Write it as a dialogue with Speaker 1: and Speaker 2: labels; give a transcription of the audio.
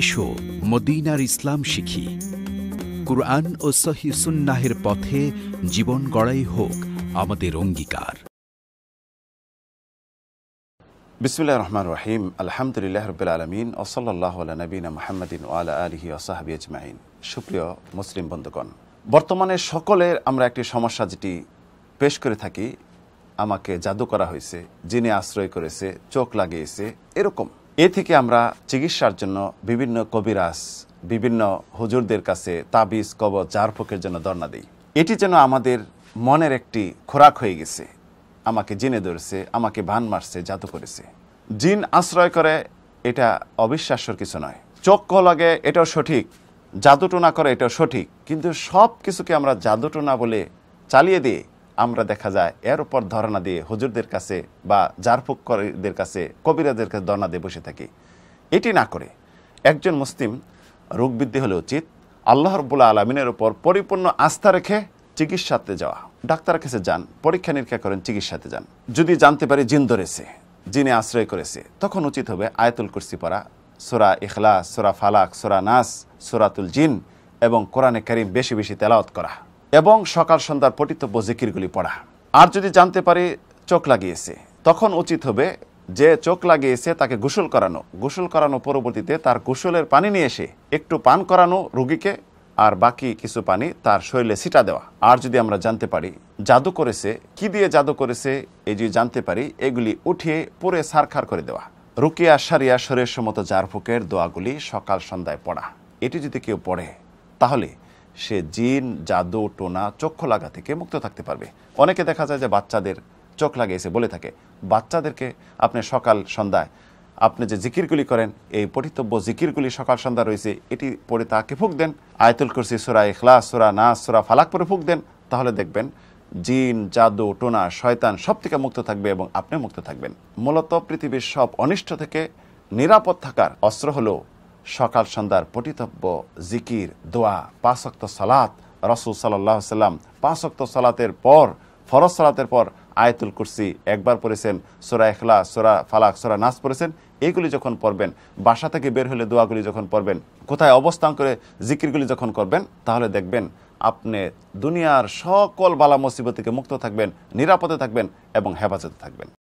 Speaker 1: এসো মদিনার ইসলাম শিখি কুরআন ও সহি সুন্নাহের পথে জীবন গড়াই হোক আমাদের অঙ্গীকার বিসমুল্লাহ রহমান রহিম আলহামদুলিল্লাহ রবিল আলমিন ওসল্লাহ নবীন মাহমদিন ওয়ালা আলহি ওসাহাবি আজমাইন সুপ্রিয় মুসলিম বন্ধুগণ বর্তমানে সকলের আমরা একটি সমস্যা যেটি পেশ করে থাকি আমাকে জাদু করা হয়েছে যিনি আশ্রয় করেছে চোখ লাগিয়েছে এরকম এ থেকে আমরা চিকিৎসার জন্য বিভিন্ন কবিরাজ বিভিন্ন হুজুরদের কাছে তাবিজ কবচ জারফুকের জন্য ধর্ণা দিই এটি যেন আমাদের মনের একটি খোরাক হয়ে গেছে আমাকে জিনে ধরেছে আমাকে ভান মারছে জাদু করেছে জিন আশ্রয় করে এটা অবিশ্বাস্যর কিছু নয় চক্ষ লাগে এটাও সঠিক জাদুটোনা করে এটাও সঠিক কিন্তু সব কিছুকে আমরা জাদুটোনা বলে চালিয়ে দিয়ে আমরা দেখা যায় এর উপর ধরনা দিয়ে হুজুরদের কাছে বা জারফুকদের কাছে কবিরাজের কাছে ধরনা দিয়ে বসে থাকি এটি না করে একজন মুসলিম রোগবৃদ্ধি হলে উচিত আল্লাহ রবুল্লা আলমিনের উপর পরিপূর্ণ আস্থা রেখে চিকিৎসাতে যাওয়া ডাক্তারের কাছে যান পরীক্ষা নিরীক্ষা করেন চিকিৎসাতে যান যদি জানতে পারি জিন ধরেছে জিনে আশ্রয় করেছে তখন উচিত হবে আয়াতুল কুরসি পড়া সোরা ইখলাস সোরা ফালাক সোরা নাস সোরাতুল জিন এবং কোরআনে করিম বেশি বেশি তেলাওত করা এবং সকাল সন্ধ্যার পঠিতব্য জিকিরগুলি পড়া আর যদি জানতে পারি চোখ লাগিয়েছে তখন উচিত হবে যে চোখ লাগিয়েছে তাকে গোসল করানো গোসল করানো পরবর্তীতে তার গোসলের পানি নিয়ে এসে একটু পান করানো রুগীকে আর বাকি কিছু পানি তার শরীরে ছিটা দেওয়া আর যদি আমরা জানতে পারি জাদু করেছে কি দিয়ে জাদু করেছে এই যদি জানতে পারি এগুলি উঠিয়ে পুরে সারখার করে দেওয়া রুকিয়া সারিয়া শরীর সমত জারফুকের দোয়াগুলি সকাল সন্ধ্যায় পড়া এটি যদি কেউ পড়ে তাহলে সে জিন জাদু টোনা চক্ষু লাগা থেকে মুক্ত থাকতে পারবে অনেকে দেখা যায় যে বাচ্চাদের চোখ লাগিয়েছে বলে থাকে বাচ্চাদেরকে আপনি সকাল সন্ধ্যায় আপনি যে জিকিরগুলি করেন এই পঠিতব্য জিকিরগুলি সকাল সন্ধ্যা রয়েছে এটি পড়ে তাকে ফুঁক দেন আয়তুল কুরসি সুরা এখলা সুরা না সুরা ফালাক পরে ফুঁক দেন তাহলে দেখবেন জিন জাদু টোনা শয়তান সব থেকে মুক্ত থাকবে এবং আপনি মুক্ত থাকবেন মূলত পৃথিবীর সব অনিষ্ট থেকে নিরাপদ থাকার অস্ত্র হলো সকাল সন্ধ্যার পটিতব্য জিকির দোয়া পাঁচক্ত সালাত রসুল সাল্লাহ সাল্লাম পাঁচক্ত সালাতের পর ফরজ সালাতের পর আয়তুল কুরসি একবার পড়েছেন সোরা এখলা সোরা ফালাক সোরা নাচ পড়েছেন এইগুলি যখন পড়বেন বাসা থেকে বের হলে দোয়াগুলি যখন পড়বেন কোথায় অবস্থান করে জিকিরগুলি যখন করবেন তাহলে দেখবেন আপনি দুনিয়ার সকল বালা মুসিবত থেকে মুক্ত থাকবেন নিরাপদে থাকবেন এবং হেফাজতে থাকবেন